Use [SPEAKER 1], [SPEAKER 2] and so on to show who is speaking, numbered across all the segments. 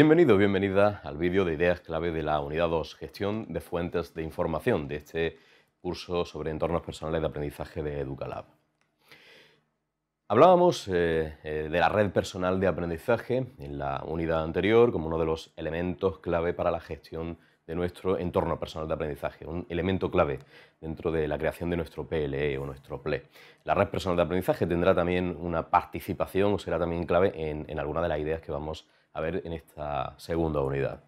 [SPEAKER 1] Bienvenido, bienvenida al vídeo de ideas clave de la unidad 2, gestión de fuentes de información de este curso sobre entornos personales de aprendizaje de Educalab. Hablábamos eh, eh, de la red personal de aprendizaje en la unidad anterior como uno de los elementos clave para la gestión de nuestro entorno personal de aprendizaje, un elemento clave dentro de la creación de nuestro PLE o nuestro PLE. La red personal de aprendizaje tendrá también una participación o será también clave en, en alguna de las ideas que vamos a a ver en esta segunda unidad.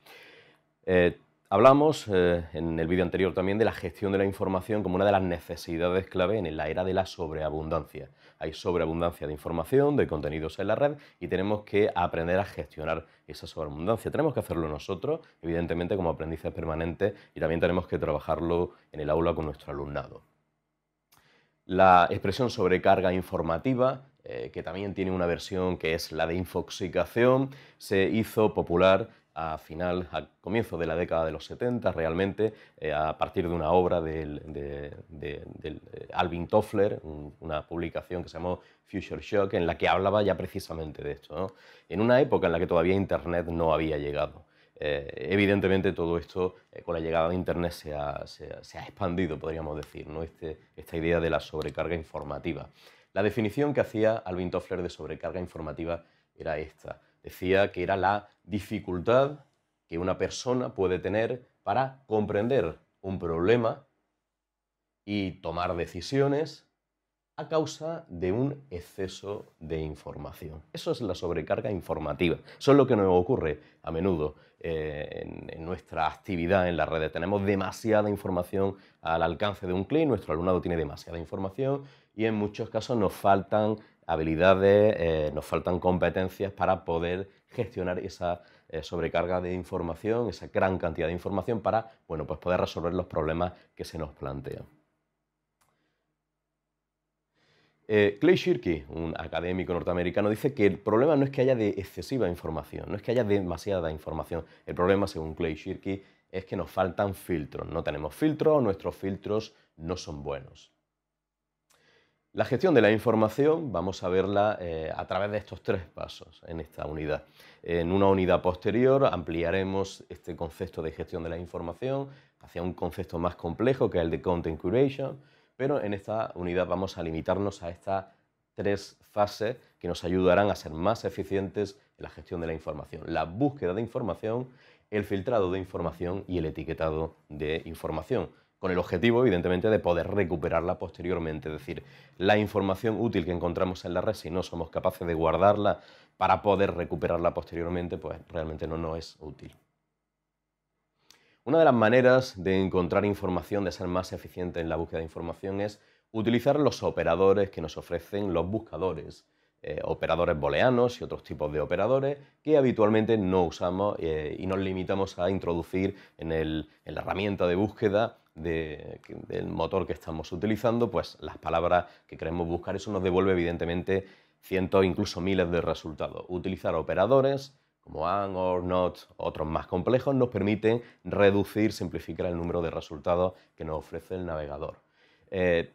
[SPEAKER 1] Eh, hablamos eh, en el vídeo anterior también de la gestión de la información como una de las necesidades clave en la era de la sobreabundancia. Hay sobreabundancia de información, de contenidos en la red y tenemos que aprender a gestionar esa sobreabundancia. Tenemos que hacerlo nosotros, evidentemente, como aprendices permanentes y también tenemos que trabajarlo en el aula con nuestro alumnado la expresión sobrecarga informativa, eh, que también tiene una versión que es la de infoxicación, se hizo popular a final, a comienzo de la década de los 70 realmente, eh, a partir de una obra del, de, eh, Alvin Toffler, una publicación que se llamó Future Shock, en la que hablaba ya precisamente de esto, en una época en la que todavía Internet no había llegado. Eh, evidentemente todo esto eh, con la llegada de Internet se ha, expandido, podríamos decir, ¿no? Este, esta idea de la sobrecarga informativa. La definición que hacía Alvin Toffler de sobrecarga informativa era esta. Decía que era la dificultad que una persona puede tener para comprender un problema y tomar decisiones a causa de un exceso de información. Eso es la sobrecarga informativa. Eso es lo que nos ocurre a menudo eh, en, nuestra actividad en las redes. Tenemos demasiada información al alcance de un clic, nuestro alumnado tiene demasiada información y en muchos casos nos faltan habilidades, eh, nos faltan competencias para poder gestionar esa eh, sobrecarga de información, esa gran cantidad de información para bueno, pues poder resolver los problemas que se nos plantean. Eh, Clay Shirky, un académico norteamericano, dice que el problema no es que haya de excesiva información, no es que haya demasiada información. El problema, según Clay Shirky, es que nos faltan filtros. No tenemos filtros, nuestros filtros no son buenos. La gestión de la información vamos a verla eh, a través de estos tres pasos en esta unidad. En una unidad posterior ampliaremos este concepto de gestión de la información hacia un concepto más complejo que es el de Content Curation pero en esta unidad vamos a limitarnos a estas tres fases que nos ayudarán a ser más eficientes en la gestión de la información. La búsqueda de información, el filtrado de información y el etiquetado de información con el objetivo, evidentemente, de poder recuperarla posteriormente. Es decir, la información útil que encontramos en la red, si no somos capaces de guardarla para poder recuperarla posteriormente, pues realmente no, no es útil. Una de las maneras de encontrar información, de ser más eficiente en la búsqueda de información es utilizar los operadores que nos ofrecen los buscadores. Eh, operadores booleanos y otros tipos de operadores que habitualmente no usamos eh, y nos limitamos a introducir en, el, la herramienta de búsqueda del motor que estamos utilizando, pues las palabras que queremos buscar, eso nos devuelve evidentemente cientos, incluso miles de resultados. Utilizar operadores como OR, NOT, otros más complejos, nos permiten reducir, simplificar el número de resultados que nos ofrece el navegador. Eh,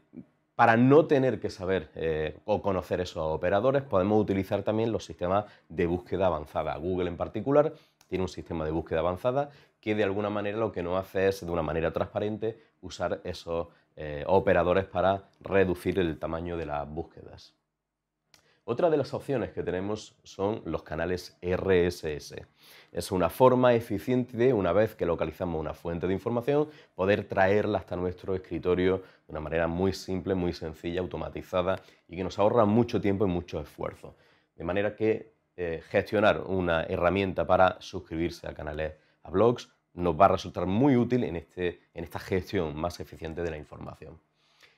[SPEAKER 1] para no tener que saber eh, o conocer esos operadores, podemos utilizar también los sistemas de búsqueda avanzada. Google en particular tiene un sistema de búsqueda avanzada que de alguna manera lo que nos hace es, de una manera transparente, usar esos eh, operadores para reducir el tamaño de las búsquedas. Otra de las opciones que tenemos son los canales RSS. Es una forma eficiente de, una vez que localizamos una fuente de información, poder traerla hasta nuestro escritorio de una manera muy simple, muy sencilla, automatizada y que nos ahorra mucho tiempo y mucho esfuerzo. De manera que eh, gestionar una herramienta para suscribirse a canales, a blogs, nos va a resultar muy útil en, este, en esta gestión más eficiente de la información.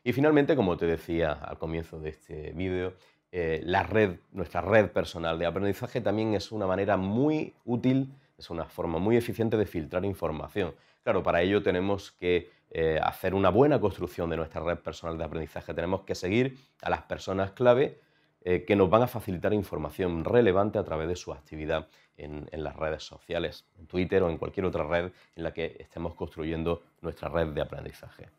[SPEAKER 1] Y finalmente, como te decía al comienzo de este vídeo, eh, la red, nuestra red personal de aprendizaje también es una manera muy útil, es una forma muy eficiente de filtrar información. Claro, para ello tenemos que eh, hacer una buena construcción de nuestra red personal de aprendizaje. Tenemos que seguir a las personas clave eh, que nos van a facilitar información relevante a través de su actividad en las redes sociales, en Twitter o en cualquier otra red en la que estemos construyendo nuestra red de aprendizaje.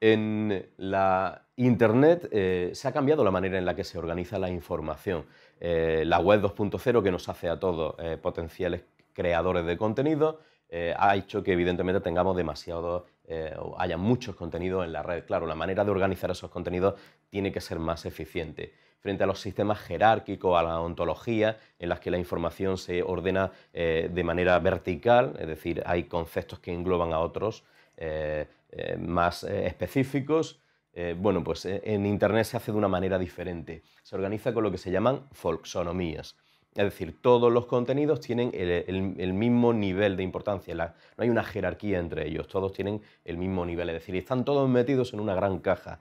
[SPEAKER 1] En la Internet eh, se ha cambiado la manera en la que se organiza la información. Eh, la web 2.0 que nos hace a todos eh, potenciales creadores de contenido ha hecho que evidentemente tengamos demasiado, haya muchos contenidos en la red. Claro, la manera de organizar esos contenidos tiene que ser más eficiente frente a los sistemas jerárquicos, a la ontología, en las que la información se ordena de manera vertical, es decir, hay conceptos que engloban a otros. Eh, más eh, específicos, eh, bueno, pues en Internet se hace de una manera diferente. Se organiza con lo que se llaman folksonomías. Es decir, todos los contenidos tienen el, mismo nivel de importancia, no hay una jerarquía entre ellos, todos tienen el mismo nivel, es decir, están todos metidos en una gran caja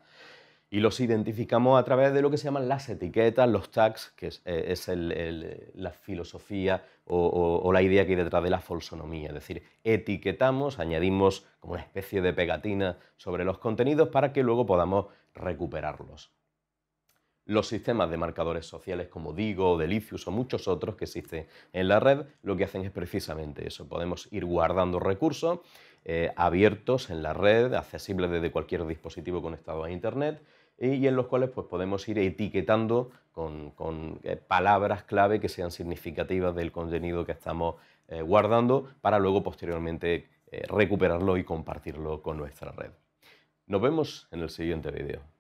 [SPEAKER 1] y los identificamos a través de lo que se llaman las etiquetas, los tags, que es, eh, la filosofía o, la idea que hay detrás de la falsonomía. Es decir, etiquetamos, añadimos como una especie de pegatina sobre los contenidos para que luego podamos recuperarlos. Los sistemas de marcadores sociales como Digo, Delicious o muchos otros que existen en la red, lo que hacen es precisamente eso. Podemos ir guardando recursos eh, abiertos en la red, accesibles desde cualquier dispositivo conectado a Internet y en los cuales pues, podemos ir etiquetando con, eh, palabras clave que sean significativas del contenido que estamos eh, guardando para luego posteriormente recuperarlo y compartirlo con nuestra red. Nos vemos en el siguiente video.